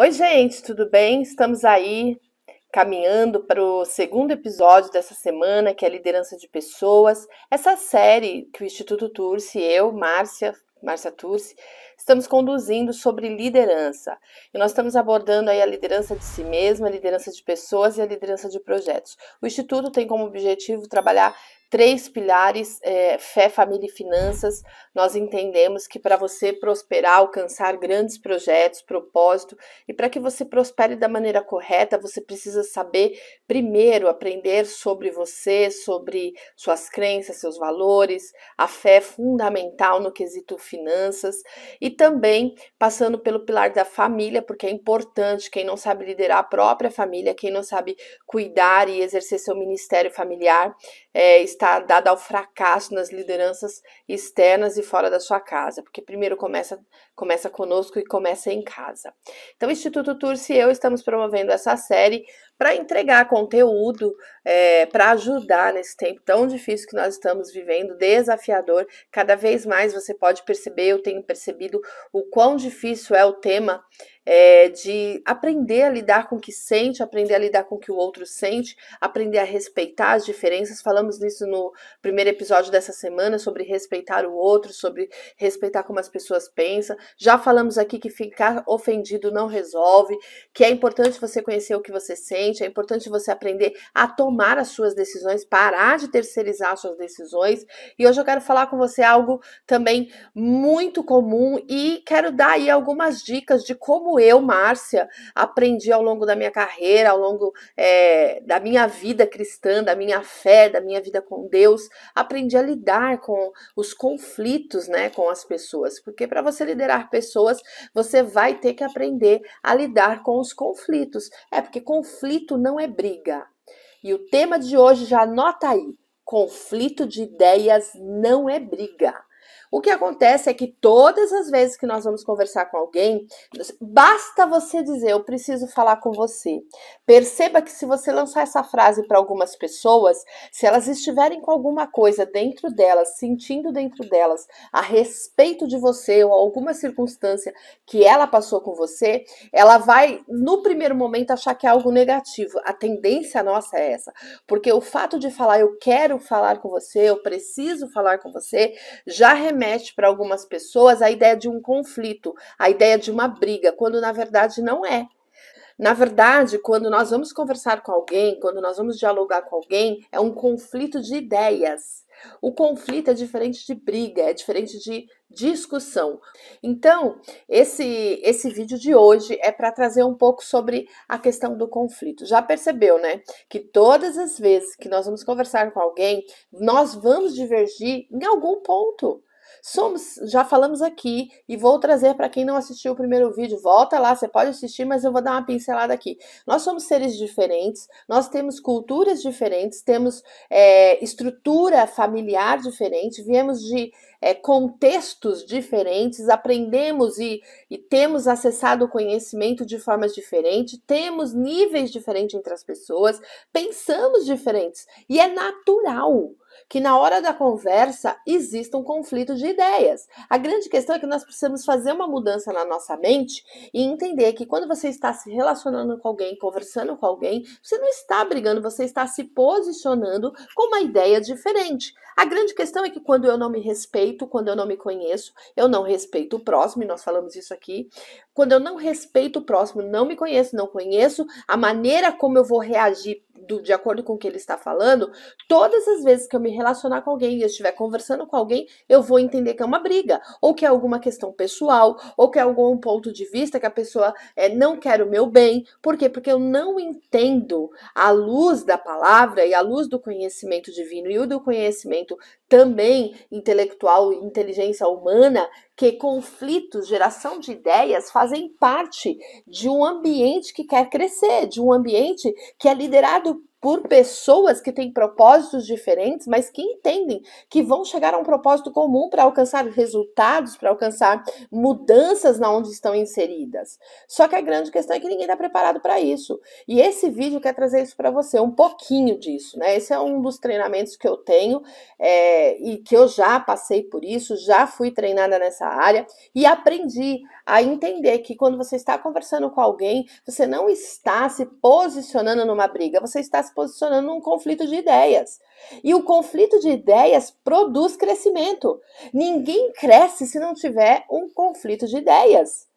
Oi, gente, tudo bem? Estamos aí caminhando para o segundo episódio dessa semana, que é a liderança de pessoas. Essa série que o Instituto Turci, eu, Márcia, Márcia Turci, estamos conduzindo sobre liderança. E nós estamos abordando aí a liderança de si mesma, a liderança de pessoas e a liderança de projetos. O Instituto tem como objetivo trabalhar três pilares: é, fé, família e finanças. Nós entendemos que para você prosperar, alcançar grandes projetos, propósito, e para que você prospere da maneira correta, você precisa saber primeiro aprender sobre você, sobre suas crenças, seus valores. A fé é fundamental no quesito finanças e também passando pelo pilar da família, porque é importante quem não sabe liderar a própria família, quem não sabe cuidar e exercer seu ministério familiar, é, está dada ao fracasso nas lideranças externas e fora da sua casa, porque primeiro começa, começa conosco e começa em casa. Então, o Instituto Turce e eu estamos promovendo essa série para entregar conteúdo, é, para ajudar nesse tempo tão difícil que nós estamos vivendo, desafiador. Cada vez mais você pode perceber, eu tenho percebido o quão difícil é o tema é, de aprender a lidar com o que sente, aprender a lidar com o que o outro sente, aprender a respeitar as diferenças. Falamos nisso no primeiro episódio dessa semana, sobre respeitar o outro, sobre respeitar como as pessoas pensam. Já falamos aqui que ficar ofendido não resolve, que é importante você conhecer o que você sente, é importante você aprender a tomar as suas decisões, parar de terceirizar as suas decisões. E hoje eu quero falar com você algo também muito comum e quero dar aí algumas dicas de como eu, Márcia, aprendi ao longo da minha carreira, ao longo é, da minha vida cristã, da minha fé, da minha vida com Deus, aprendi a lidar com os conflitos, né, com as pessoas, porque para você liderar pessoas, você vai ter que aprender a lidar com os conflitos. É porque conflito não é briga. E o tema de hoje já anota aí: conflito de ideias não é briga. O que acontece é que todas as vezes que nós vamos conversar com alguém, basta você dizer, eu preciso falar com você. Perceba que se você lançar essa frase para algumas pessoas, se elas estiverem com alguma coisa dentro delas, sentindo dentro delas a respeito de você ou alguma circunstância que ela passou com você, ela vai no primeiro momento achar que é algo negativo. A tendência nossa é essa, porque o fato de falar eu quero falar com você, eu preciso falar com você, já remete remete para algumas pessoas a ideia de um conflito, a ideia de uma briga, quando na verdade não é. Na verdade, quando nós vamos conversar com alguém, quando nós vamos dialogar com alguém, é um conflito de ideias. O conflito é diferente de briga, é diferente de discussão. Então, esse esse vídeo de hoje é para trazer um pouco sobre a questão do conflito. Já percebeu, né, que todas as vezes que nós vamos conversar com alguém, nós vamos divergir em algum ponto. Somos, já falamos aqui e vou trazer para quem não assistiu o primeiro vídeo, volta lá, você pode assistir, mas eu vou dar uma pincelada aqui. Nós somos seres diferentes, nós temos culturas diferentes, temos é, estrutura familiar diferente, viemos de é, contextos diferentes, aprendemos e, e temos acessado o conhecimento de formas diferentes, temos níveis diferentes entre as pessoas, pensamos diferentes e é natural que na hora da conversa exista um conflito de ideias. A grande questão é que nós precisamos fazer uma mudança na nossa mente e entender que quando você está se relacionando com alguém, conversando com alguém, você não está brigando, você está se posicionando com uma ideia diferente. A grande questão é que quando eu não me respeito, quando eu não me conheço, eu não respeito o próximo, e nós falamos isso aqui. Quando eu não respeito o próximo, não me conheço, não conheço a maneira como eu vou reagir do, de acordo com o que ele está falando, todas as vezes que eu me relacionar com alguém e eu estiver conversando com alguém, eu vou entender que é uma briga, ou que é alguma questão pessoal, ou que é algum ponto de vista que a pessoa é, não quer o meu bem. Por quê? Porque eu não entendo a luz da palavra e a luz do conhecimento divino e o do conhecimento também intelectual, inteligência humana, que conflitos, geração de ideias fazem parte de um ambiente que quer crescer, de um ambiente que é liderado por pessoas que têm propósitos diferentes, mas que entendem que vão chegar a um propósito comum para alcançar resultados, para alcançar mudanças na onde estão inseridas. Só que a grande questão é que ninguém está preparado para isso. E esse vídeo quer trazer isso para você, um pouquinho disso, né? Esse é um dos treinamentos que eu tenho é, e que eu já passei por isso, já fui treinada nessa área e aprendi a entender que quando você está conversando com alguém, você não está se posicionando numa briga, você está se posicionando num conflito de ideias. E o conflito de ideias produz crescimento. Ninguém cresce se não tiver um conflito de ideias.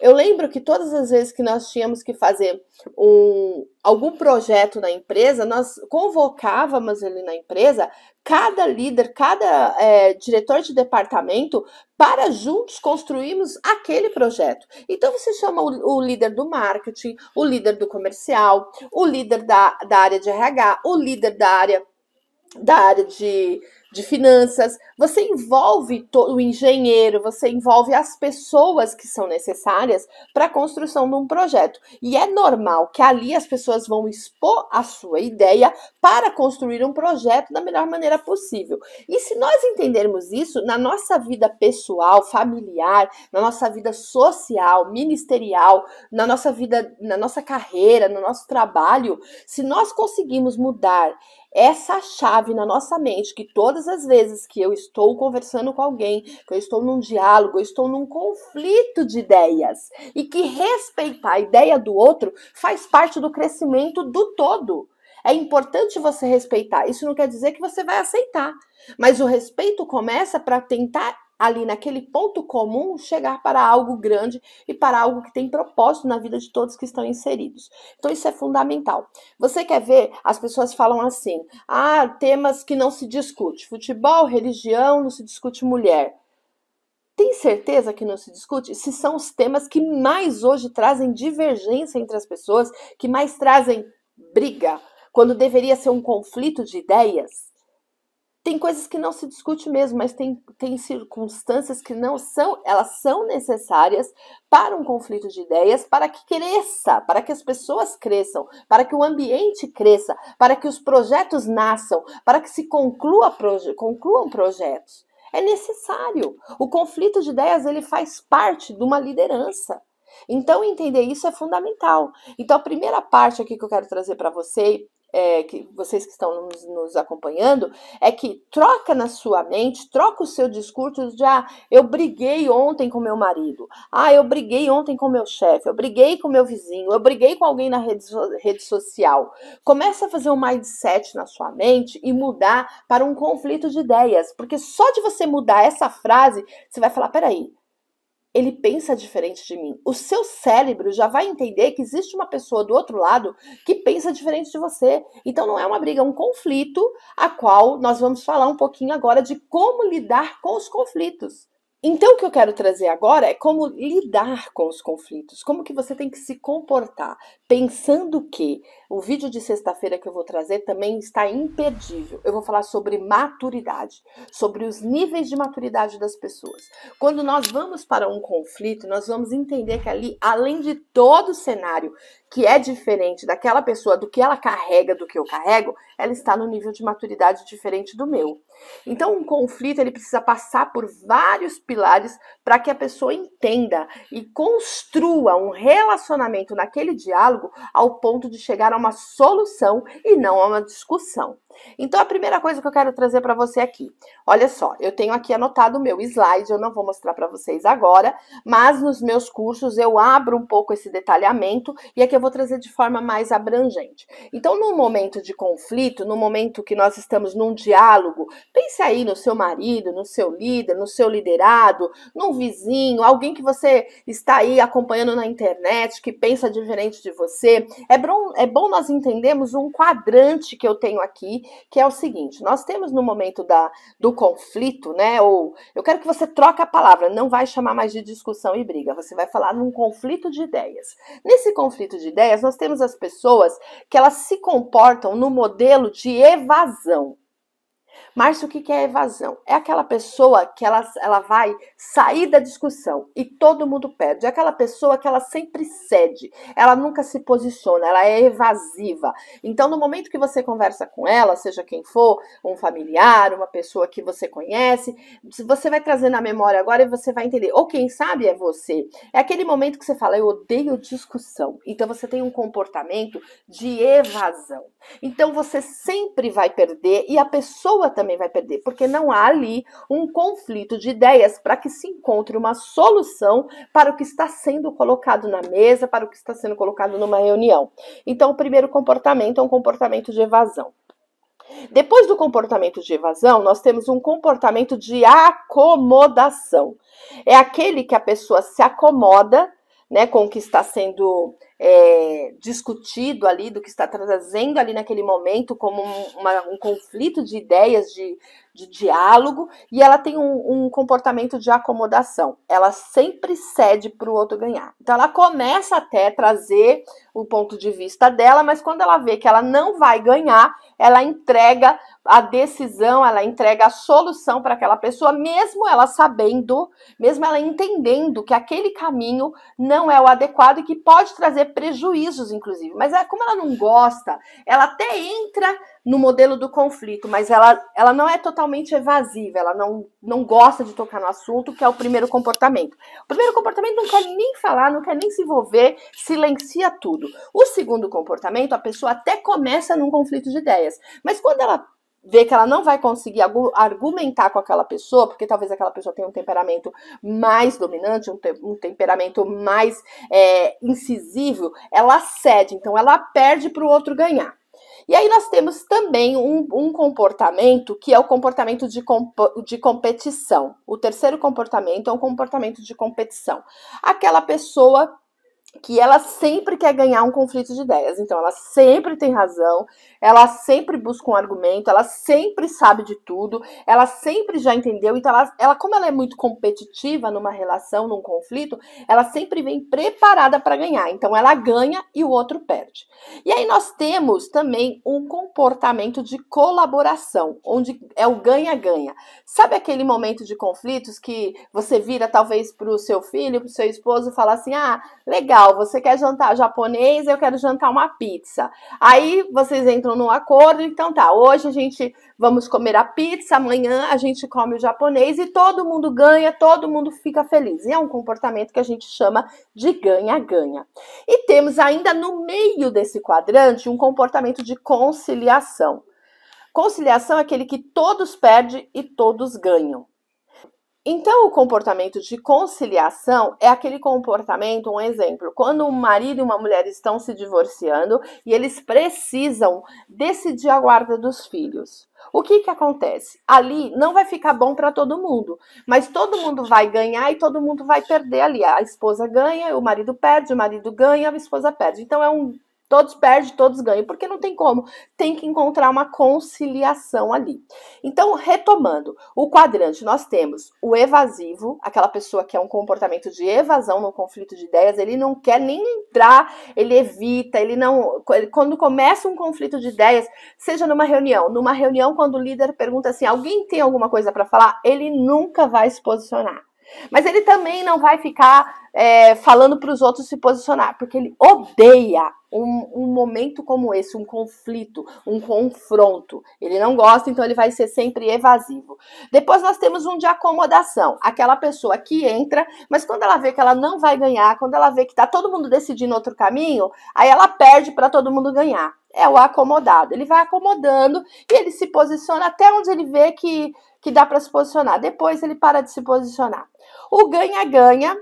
Eu lembro que todas as vezes que nós tínhamos que fazer um, algum projeto na empresa, nós convocávamos ele na empresa, cada líder, cada é, diretor de departamento, para juntos construirmos aquele projeto. Então você chama o, o, líder do marketing, o líder do comercial, o líder da, da área de RH, o líder da área da área de de finanças, você envolve todo o engenheiro, você envolve as pessoas que são necessárias para a construção de um projeto. E é normal que ali as pessoas vão expor a sua ideia para construir um projeto da melhor maneira possível. E se nós entendermos isso na nossa vida pessoal, familiar, na nossa vida social, ministerial, na nossa vida, na nossa carreira, no nosso trabalho, se nós conseguimos mudar essa chave na nossa mente que todas todas as vezes que eu estou conversando com alguém, que eu estou num diálogo, eu estou num conflito de ideias e que respeitar a ideia do outro faz parte do crescimento do todo. É importante você respeitar. Isso não quer dizer que você vai aceitar, mas o respeito começa para tentar ali naquele ponto comum, chegar para algo grande e para algo que tem propósito na vida de todos que estão inseridos. Então isso é fundamental. Você quer ver? As pessoas falam assim: "Ah, temas que não se discute. Futebol, religião, não se discute mulher". Tem certeza que não se discute? Se são os temas que mais hoje trazem divergência entre as pessoas, que mais trazem briga, quando deveria ser um conflito de ideias? tem coisas que não se discute mesmo, mas tem, tem circunstâncias que não são, elas são necessárias para um conflito de ideias, para que cresça, para que as pessoas cresçam, para que o ambiente cresça, para que os projetos nasçam, para que se conclua proje concluam projetos. É necessário. O conflito de ideias ele faz parte de uma liderança. Então, entender isso é fundamental. Então, a primeira parte aqui que eu quero trazer para você, é, que vocês que estão nos, nos, acompanhando, é que troca na sua mente, troca o seu discurso de ah, eu briguei ontem com meu marido, ah, eu briguei ontem com meu chefe, eu briguei com meu vizinho, eu briguei com alguém na rede, rede social. Começa a fazer um mindset na sua mente e mudar para um conflito de ideias, porque só de você mudar essa frase, você vai falar, peraí, ele pensa diferente de mim. O seu cérebro já vai entender que existe uma pessoa do outro lado que pensa diferente de você. Então não é uma briga, é um conflito, a qual nós vamos falar um pouquinho agora de como lidar com os conflitos. Então, o que eu quero trazer agora é como lidar com os conflitos, como que você tem que se comportar, pensando que o vídeo de sexta-feira que eu vou trazer também está imperdível. Eu vou falar sobre maturidade, sobre os níveis de maturidade das pessoas. Quando nós vamos para um conflito, nós vamos entender que ali, além de todo o cenário que é diferente daquela pessoa, do que ela carrega, do que eu carrego, ela está no nível de maturidade diferente do meu. Então, um conflito ele precisa passar por vários pilares para que a pessoa entenda e construa um relacionamento naquele diálogo ao ponto de chegar a uma solução e não a uma discussão. Então, a primeira coisa que eu quero trazer para você aqui, olha só, eu tenho aqui anotado o meu slide, eu não vou mostrar para vocês agora, mas nos meus cursos eu abro um pouco esse detalhamento e aqui eu vou trazer de forma mais abrangente. Então, no momento de conflito, no momento que nós estamos num diálogo, pense aí no seu marido, no seu líder, no seu liderado, num vizinho, alguém que você está aí acompanhando na internet, que pensa diferente de você. É bom, é bom nós entendermos um quadrante que eu tenho aqui que é o seguinte: nós temos no momento da, do conflito, né? Ou eu quero que você troque a palavra, não vai chamar mais de discussão e briga, você vai falar num conflito de ideias. Nesse conflito de ideias, nós temos as pessoas que elas se comportam no modelo de evasão. Mas o que é evasão? É aquela pessoa que ela, ela vai sair da discussão e todo mundo perde. É aquela pessoa que ela sempre cede, ela nunca se posiciona, ela é evasiva. Então, no momento que você conversa com ela, seja quem for, um familiar, uma pessoa que você conhece, você vai trazer na memória agora e você vai entender. Ou quem sabe é você. É aquele momento que você fala, eu odeio discussão. Então, você tem um comportamento de evasão. Então, você sempre vai perder e a pessoa também também vai perder, porque não há ali um conflito de ideias para que se encontre uma solução para o que está sendo colocado na mesa, para o que está sendo colocado numa reunião. Então, o primeiro comportamento é um comportamento de evasão. Depois do comportamento de evasão, nós temos um comportamento de acomodação. É aquele que a pessoa se acomoda né, com o que está sendo é, discutido ali, do que está trazendo ali naquele momento como um, uma, um conflito de ideias, de, de diálogo, e ela tem um, um comportamento de acomodação. Ela sempre cede para o outro ganhar. Então ela começa até trazer o ponto de vista dela, mas quando ela vê que ela não vai ganhar, ela entrega a decisão, ela entrega a solução para aquela pessoa, mesmo ela sabendo, mesmo ela entendendo que aquele caminho não é o adequado e que pode trazer prejuízos, inclusive. Mas é, como ela não gosta, ela até entra no modelo do conflito, mas ela, ela não é totalmente evasiva, ela não, não gosta de tocar no assunto, que é o primeiro comportamento. O primeiro comportamento não quer nem falar, não quer nem se envolver, silencia tudo. O segundo comportamento, a pessoa até começa num conflito de ideias, mas quando ela vê que ela não vai conseguir argumentar com aquela pessoa, porque talvez aquela pessoa tenha um temperamento mais dominante, um, te um temperamento mais é, incisivo, ela cede, então ela perde para o outro ganhar. E aí nós temos também um, um comportamento que é o comportamento de, de competição. O terceiro comportamento é um comportamento de competição. Aquela pessoa que ela sempre quer ganhar um conflito de ideias. Então, ela sempre tem razão, ela sempre busca um argumento, ela sempre sabe de tudo, ela sempre já entendeu. Então, ela, ela como ela é muito competitiva numa relação, num conflito, ela sempre vem preparada para ganhar. Então, ela ganha e o outro perde. E aí, nós temos também um comportamento de colaboração, onde é o ganha-ganha. Sabe aquele momento de conflitos que você vira, talvez, para o seu filho, para o seu esposo, e fala assim: ah, legal legal, você quer jantar japonês, eu quero jantar uma pizza. Aí vocês entram num acordo, então tá, hoje a gente vamos comer a pizza, amanhã a gente come o japonês e todo mundo ganha, todo mundo fica feliz. E é um comportamento que a gente chama de ganha-ganha. E temos ainda no meio desse quadrante um comportamento de conciliação. Conciliação é aquele que todos perdem e todos ganham. Então, o comportamento de conciliação é aquele comportamento, um exemplo, quando um marido e uma mulher estão se divorciando e eles precisam decidir a guarda dos filhos. O que, que acontece? Ali não vai ficar bom para todo mundo, mas todo mundo vai ganhar e todo mundo vai perder ali. A esposa ganha, o marido perde, o marido ganha, a esposa perde. Então é um Todos perdem, todos ganham, porque não tem como. Tem que encontrar uma conciliação ali. Então, retomando, o quadrante, nós temos o evasivo, aquela pessoa que é um comportamento de evasão no conflito de ideias, ele não quer nem entrar, ele evita, ele não. quando começa um conflito de ideias, seja numa reunião, numa reunião, quando o líder pergunta assim: alguém tem alguma coisa para falar? Ele nunca vai se posicionar. Mas ele também não vai ficar é, falando para os outros se posicionar, porque ele odeia um, um, momento como esse, um conflito, um confronto. Ele não gosta, então ele vai ser sempre evasivo. Depois nós temos um de acomodação, aquela pessoa que entra, mas quando ela vê que ela não vai ganhar, quando ela vê que está todo mundo decidindo outro caminho, aí ela perde para todo mundo ganhar. É o acomodado. Ele vai acomodando e ele se posiciona até onde ele vê que que dá para se posicionar. Depois ele para de se posicionar. O ganha-ganha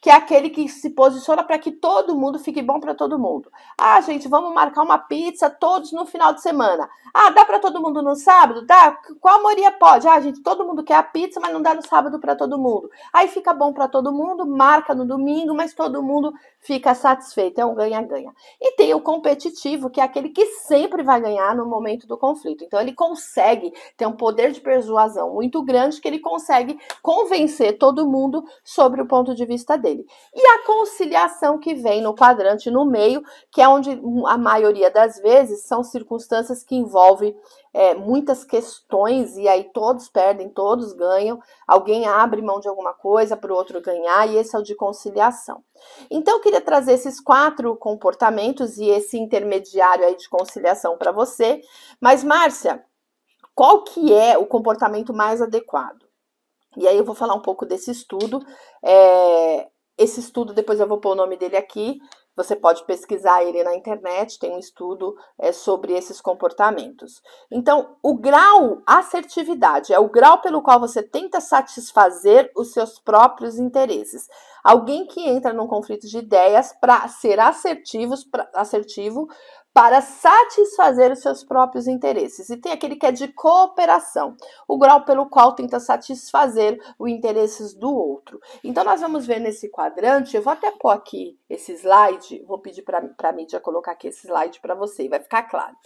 que é aquele que se posiciona para que todo mundo fique bom para todo mundo. Ah, gente, vamos marcar uma pizza todos no final de semana. Ah, dá para todo mundo no sábado? Dá? Qual maioria pode? Ah, gente, todo mundo quer a pizza, mas não dá no sábado para todo mundo. Aí fica bom para todo mundo, marca no domingo, mas todo mundo fica satisfeito. É um ganha-ganha. E tem o competitivo, que é aquele que sempre vai ganhar no momento do conflito. Então ele consegue ter um poder de persuasão muito grande que ele consegue convencer todo mundo sobre o ponto de vista dele dele. E a conciliação que vem no quadrante no meio, que é onde hum, a maioria das vezes são circunstâncias que envolvem é, muitas questões e aí todos perdem, todos ganham, alguém abre mão de alguma coisa para o outro ganhar, e esse é o de conciliação. Então, eu queria trazer esses quatro comportamentos e esse intermediário aí de conciliação para você. Mas, Márcia, qual que é o comportamento mais adequado? E aí eu vou falar um pouco desse estudo. É, esse estudo, depois eu vou pôr o nome dele aqui, você pode pesquisar ele na internet, tem um estudo é, sobre esses comportamentos. Então, o grau assertividade é o grau pelo qual você tenta satisfazer os seus próprios interesses. Alguém que entra num conflito de ideias para ser assertivos, pra, assertivo para satisfazer os seus próprios interesses. E tem aquele que é de cooperação, o grau pelo qual tenta satisfazer os interesses do outro. Então, nós vamos ver nesse quadrante, eu vou até pôr aqui esse slide, vou pedir para a mídia colocar aqui esse slide para você, e vai ficar claro.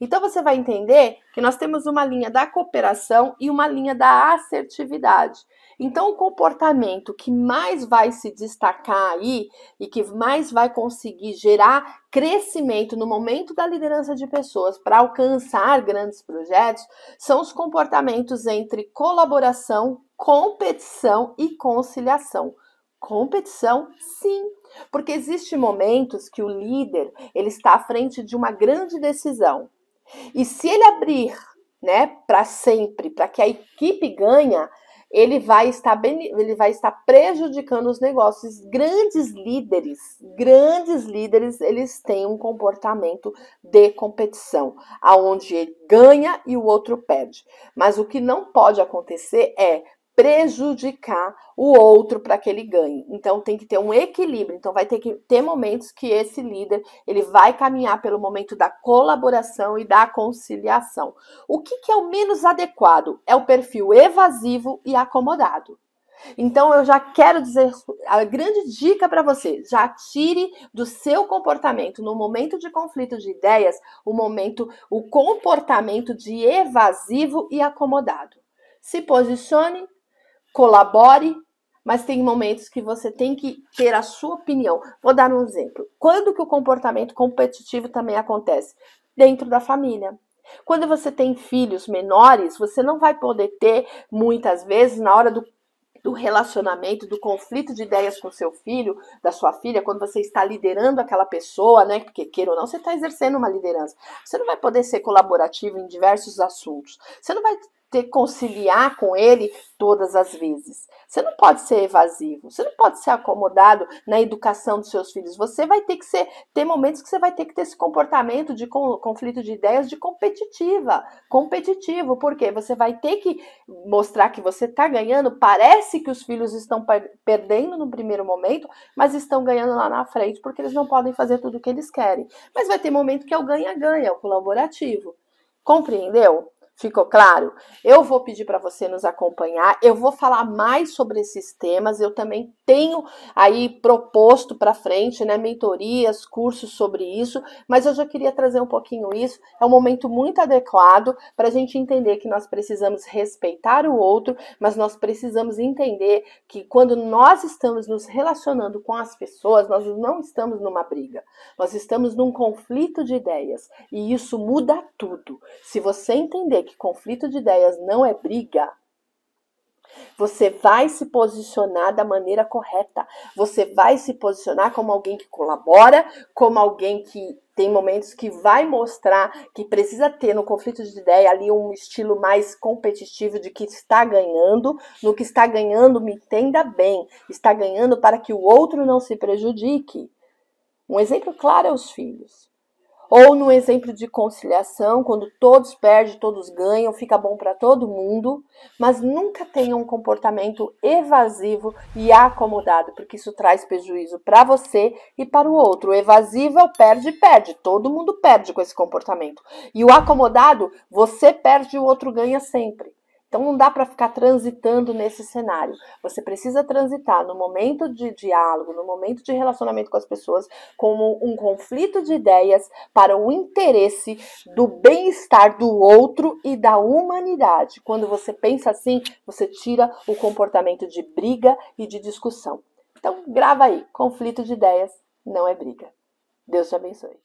Então, você vai entender que nós temos uma linha da cooperação e uma linha da assertividade. Então, o comportamento que mais vai se destacar aí e que mais vai conseguir gerar crescimento no momento da liderança de pessoas para alcançar grandes projetos são os comportamentos entre colaboração, competição e conciliação. Competição, sim, porque existem momentos que o líder ele está à frente de uma grande decisão. E se ele abrir, né, para sempre, para que a equipe ganha, ele vai estar ele vai estar prejudicando os negócios. Grandes líderes, grandes líderes, eles têm um comportamento de competição, aonde ele ganha e o outro perde. Mas o que não pode acontecer é prejudicar o outro para que ele ganhe. Então tem que ter um equilíbrio. Então vai ter que ter momentos que esse líder ele vai caminhar pelo momento da colaboração e da conciliação. O que, que é o menos adequado é o perfil evasivo e acomodado. Então eu já quero dizer a grande dica para você: já tire do seu comportamento no momento de conflito de ideias o momento, o comportamento de evasivo e acomodado. Se posicione colabore, mas tem momentos que você tem que ter a sua opinião. Vou dar um exemplo. Quando que o comportamento competitivo também acontece? Dentro da família. Quando você tem filhos menores, você não vai poder ter, muitas vezes, na hora do, do relacionamento, do conflito de ideias com seu filho, da sua filha, quando você está liderando aquela pessoa, né? Porque queira ou não, você está exercendo uma liderança. Você não vai poder ser colaborativo em diversos assuntos. Você não vai ter que conciliar com ele todas as vezes. Você não pode ser evasivo, você não pode ser acomodado na educação dos seus filhos. Você vai ter que ser, ter momentos que você vai ter que ter esse comportamento de conflito de ideias de competitiva, competitivo, porque você vai ter que mostrar que você está ganhando. Parece que os filhos estão perdendo no primeiro momento, mas estão ganhando lá na frente, porque eles não podem fazer tudo o que eles querem. Mas vai ter momento que é o ganha-ganha, o colaborativo. Compreendeu? Ficou claro? Eu vou pedir para você nos acompanhar, eu vou falar mais sobre esses temas, eu também tenho aí proposto para frente, né, mentorias, cursos sobre isso, mas eu já queria trazer um pouquinho isso. É um momento muito adequado para a gente entender que nós precisamos respeitar o outro, mas nós precisamos entender que quando nós estamos nos relacionando com as pessoas, nós não estamos numa briga, nós estamos num conflito de ideias e isso muda tudo. Se você entender que que conflito de ideias não é briga, você vai se posicionar da maneira correta. Você vai se posicionar como alguém que colabora, como alguém que tem momentos que vai mostrar que precisa ter no conflito de ideia ali um estilo mais competitivo de que está ganhando, no que está ganhando me entenda bem, está ganhando para que o outro não se prejudique. Um exemplo claro é os filhos. Ou no exemplo de conciliação, quando todos perdem, todos ganham, fica bom para todo mundo, mas nunca tenha um comportamento evasivo e acomodado, porque isso traz prejuízo para você e para o outro. O evasivo é o perde, perde, todo mundo perde com esse comportamento. E o acomodado, você perde e o outro ganha sempre. Então não dá para ficar transitando nesse cenário. Você precisa transitar no momento de diálogo, no momento de relacionamento com as pessoas, como um conflito de ideias para o interesse do bem-estar do outro e da humanidade. Quando você pensa assim, você tira o comportamento de briga e de discussão. Então grava aí, conflito de ideias não é briga. Deus te abençoe.